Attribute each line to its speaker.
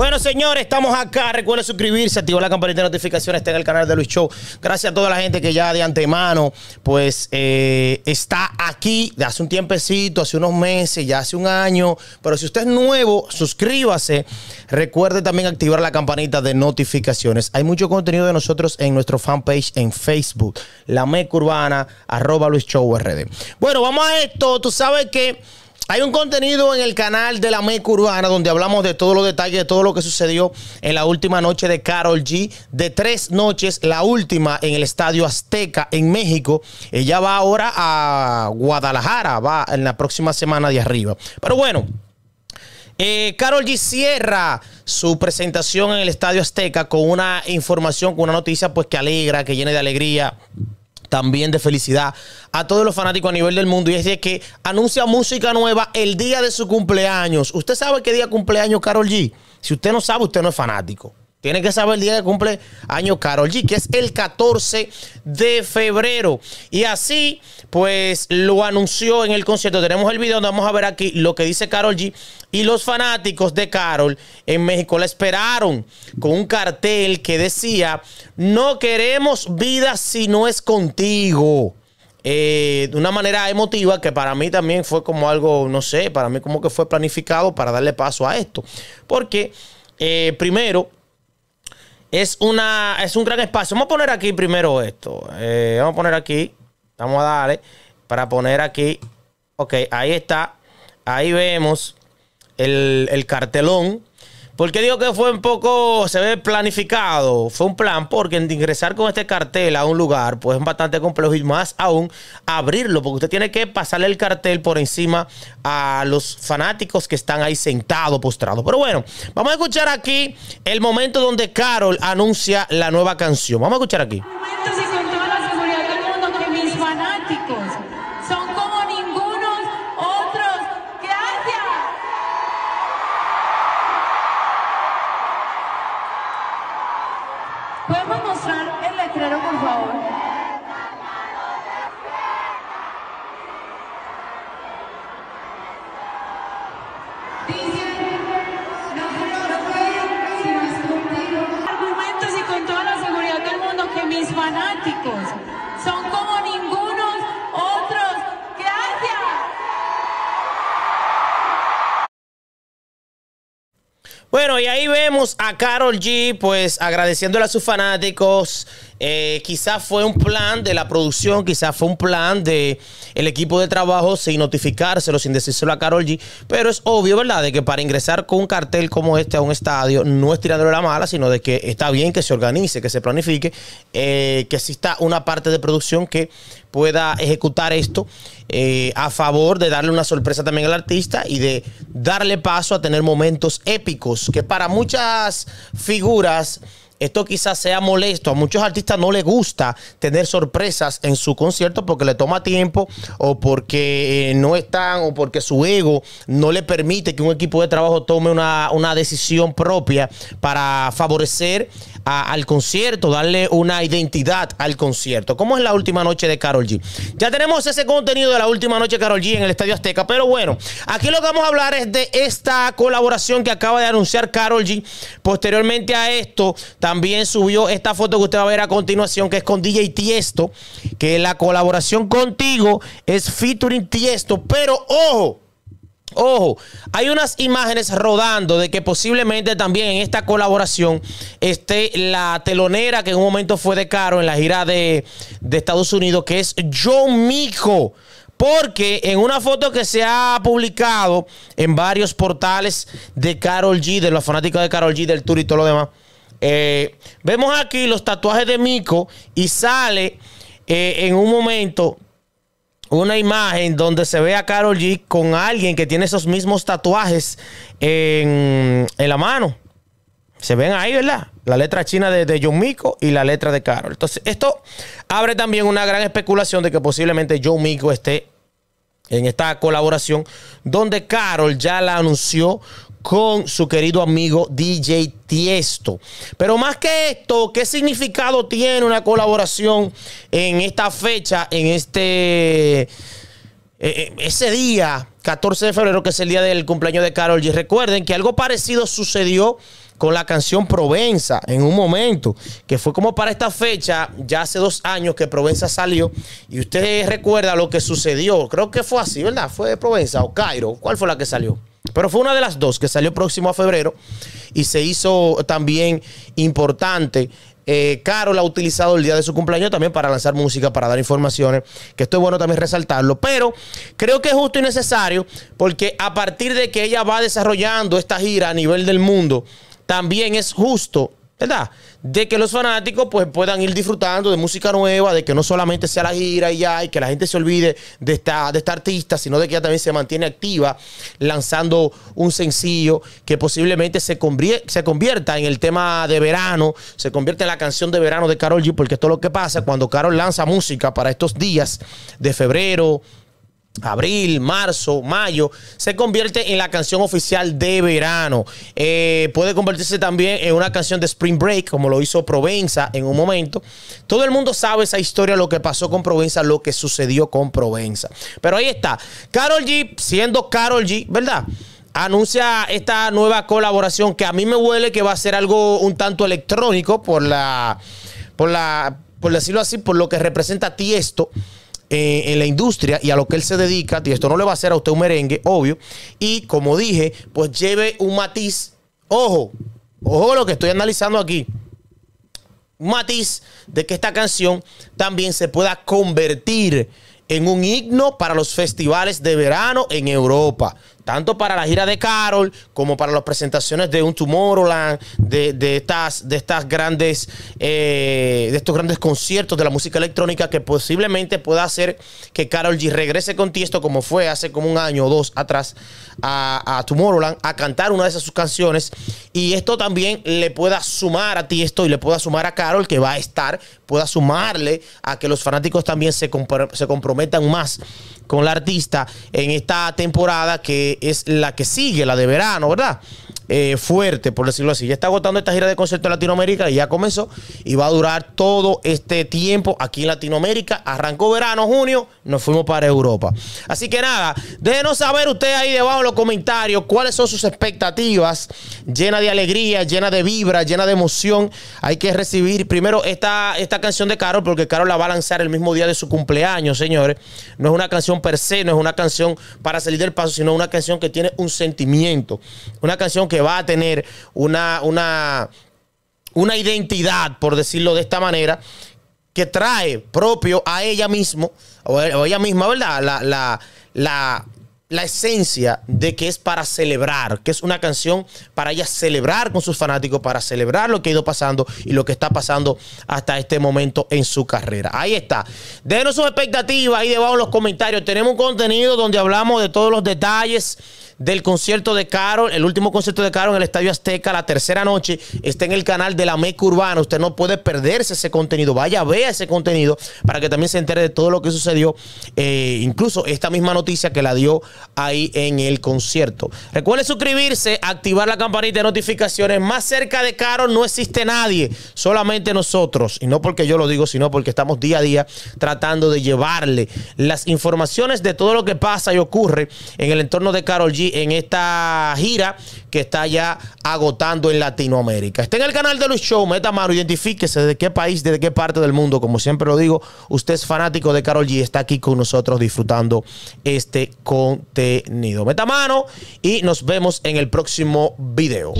Speaker 1: Bueno, señores, estamos acá. Recuerden suscribirse, activar la campanita de notificaciones, estar en el canal de Luis Show. Gracias a toda la gente que ya de antemano, pues, eh, está aquí de hace un tiempecito, hace unos meses, ya hace un año. Pero si usted es nuevo, suscríbase. Recuerde también activar la campanita de notificaciones. Hay mucho contenido de nosotros en nuestro fanpage en Facebook, la meca urbana, arroba Show Bueno, vamos a esto. Tú sabes que hay un contenido en el canal de la Meca Urbana donde hablamos de todos los detalles, de todo lo que sucedió en la última noche de Carol G. De tres noches, la última en el Estadio Azteca en México. Ella va ahora a Guadalajara, va en la próxima semana de arriba. Pero bueno. Carol eh, G cierra su presentación en el Estadio Azteca con una información, con una noticia pues que alegra, que llena de alegría también de felicidad a todos los fanáticos a nivel del mundo. Y es de que anuncia música nueva el día de su cumpleaños. ¿Usted sabe qué día cumpleaños Carol G? Si usted no sabe, usted no es fanático. Tiene que saber el día que cumple año Carol G, que es el 14 de febrero. Y así, pues lo anunció en el concierto. Tenemos el video donde vamos a ver aquí lo que dice Carol G. Y los fanáticos de Carol en México la esperaron con un cartel que decía: No queremos vida si no es contigo. Eh, de una manera emotiva que para mí también fue como algo, no sé, para mí como que fue planificado para darle paso a esto. Porque, eh, primero es, una, es un gran espacio. Vamos a poner aquí primero esto. Eh, vamos a poner aquí. Vamos a darle para poner aquí. Ok, ahí está. Ahí vemos el, el cartelón porque digo que fue un poco, se ve planificado? Fue un plan porque ingresar con este cartel a un lugar, pues es bastante complejo y más aún abrirlo, porque usted tiene que pasarle el cartel por encima a los fanáticos que están ahí sentados, postrados. Pero bueno, vamos a escuchar aquí el momento donde Carol anuncia la nueva canción. Vamos a escuchar aquí. Son como ningunos otros. Gracias. Bueno, y ahí vemos a Carol G, pues agradeciéndole a sus fanáticos eh, quizás fue un plan de la producción, quizás fue un plan de el equipo de trabajo sin notificárselo, sin decírselo a Carol G. Pero es obvio, ¿verdad?, de que para ingresar con un cartel como este a un estadio no es tirándole la mala, sino de que está bien que se organice, que se planifique, eh, que exista una parte de producción que pueda ejecutar esto eh, a favor de darle una sorpresa también al artista y de darle paso a tener momentos épicos que para muchas figuras esto quizás sea molesto. A muchos artistas no les gusta tener sorpresas en su concierto porque le toma tiempo o porque eh, no están o porque su ego no le permite que un equipo de trabajo tome una, decisión propia para favorecer al concierto, darle una identidad al concierto. ¿Cómo es la última noche de Carol G? Ya tenemos ese contenido de la última noche de Carol G en el Estadio Azteca, pero bueno, aquí lo que vamos a hablar es de esta colaboración que acaba de anunciar Carol G. Posteriormente a esto, también subió esta foto que usted va a ver a continuación, que es con DJ Tiesto, que la colaboración contigo es featuring Tiesto. Pero ojo, Ojo, hay unas imágenes rodando de que posiblemente también en esta colaboración esté la telonera que en un momento fue de Caro en la gira de, de Estados Unidos, que es John Mijo. Porque en una foto que se ha publicado en varios portales de Carol G, de los fanáticos de Carol G, del tour y todo lo demás eh, vemos aquí los tatuajes de Miko y sale eh, en un momento una imagen donde se ve a Carol G con alguien que tiene esos mismos tatuajes en, la mano. Se ven ahí, ¿verdad? La letra china de, de John Miko y la letra de Carol. Entonces, esto abre también una gran especulación de que posiblemente John Miko esté en esta colaboración, donde Carol ya la anunció con su querido amigo DJ Tiesto. Pero más que esto, ¿qué significado tiene una colaboración en esta fecha, en este eh, eh, ese día, 14 de febrero, que es el día del cumpleaños de Carol Y Recuerden que algo parecido sucedió con la canción Provenza en un momento, que fue como para esta fecha, ya hace dos años que Provenza salió, y usted recuerda lo que sucedió. Creo que fue así, ¿verdad? Fue Provenza o Cairo. ¿Cuál fue la que salió? Pero fue una de las dos que salió próximo a febrero y se hizo también importante. Eh, Caro la ha utilizado el día de su cumpleaños también para lanzar música, para dar informaciones, que esto es bueno también resaltarlo. Pero creo que es justo y necesario porque a partir de que ella va desarrollando esta gira a nivel del mundo, también es justo ¿verdad? De que los fanáticos pues puedan ir disfrutando de música nueva, de que no solamente sea la gira y ya, y que la gente se olvide de esta, de esta artista, sino de que ella también se mantiene activa lanzando un sencillo que posiblemente se, se convierta en el tema de verano, se convierte en la canción de verano de Carol G, porque esto es lo que pasa cuando Carol lanza música para estos días de febrero, abril, marzo, mayo, se convierte en la canción oficial de verano. Eh, puede convertirse también en una canción de Spring Break, como lo hizo Provenza en un momento. Todo el mundo sabe esa historia, lo que pasó con Provenza, lo que sucedió con Provenza. Pero ahí está, Carol G, siendo Carol G, ¿verdad? Anuncia esta nueva colaboración que a mí me huele que va a ser algo un tanto electrónico por la, por la, por decirlo así, por lo que representa a ti esto eh, en la industria y a lo que él se dedica, y esto no le va a hacer a usted un merengue, obvio, y como dije, pues lleve un matiz, ojo, ojo lo que estoy analizando aquí, un matiz de que esta canción también se pueda convertir en un himno para los festivales de verano en Europa tanto para la gira de Carol como para las presentaciones de un Tomorrowland, de, estas, de estas grandes, eh, de estos grandes conciertos de la música electrónica que posiblemente pueda hacer que Carol G regrese con Tiesto como fue hace como un año o dos atrás a, a Tomorrowland a cantar una de esas sus canciones y esto también le pueda sumar a Tiesto y le pueda sumar a Carol que va a estar, pueda sumarle a que los fanáticos también se, se comprometan más con la artista en esta temporada que es la que sigue, la de verano, ¿verdad? Eh, fuerte, por decirlo así. Ya está agotando esta gira de concierto en Latinoamérica y ya comenzó y va a durar todo este tiempo aquí en Latinoamérica. Arrancó verano, junio, nos fuimos para Europa. Así que nada, déjenos saber ustedes ahí debajo en los comentarios cuáles son sus expectativas, llena de alegría, llena de vibra, llena de emoción. Hay que recibir primero esta, esta canción de Carol, porque Carol la va a lanzar el mismo día de su cumpleaños, señores. No es una canción per se, no es una canción para salir del paso, sino una canción que tiene un sentimiento. Una canción que va a tener una, una, una identidad, por decirlo de esta manera, que trae propio a ella mismo, o ella misma, ¿verdad? La, la, la, esencia de que es para celebrar, que es una canción para ella celebrar con sus fanáticos, para celebrar lo que ha ido pasando y lo que está pasando hasta este momento en su carrera. Ahí está. Denos sus expectativas ahí debajo en los comentarios. Tenemos un contenido donde hablamos de todos los detalles del concierto de Carol, el último concierto de Carol en el Estadio Azteca, la tercera noche, está en el canal de la MEC Urbana. Usted no puede perderse ese contenido. Vaya, vea ese contenido para que también se entere de todo lo que sucedió. Eh, incluso esta misma noticia que la dio ahí en el concierto. Recuerde suscribirse, activar la campanita de notificaciones. Más cerca de Carol no existe nadie, solamente nosotros. Y no porque yo lo digo, sino porque estamos día a día tratando de llevarle las informaciones de todo lo que pasa y ocurre en el entorno de Carol G en esta gira que está ya agotando en Latinoamérica. Está en el canal de Luis Show, meta mano, identifíquese de qué país, de qué parte del mundo. Como siempre lo digo, usted es fanático de Carol G, está aquí con nosotros disfrutando este contenido. Meta mano y nos vemos en el próximo video.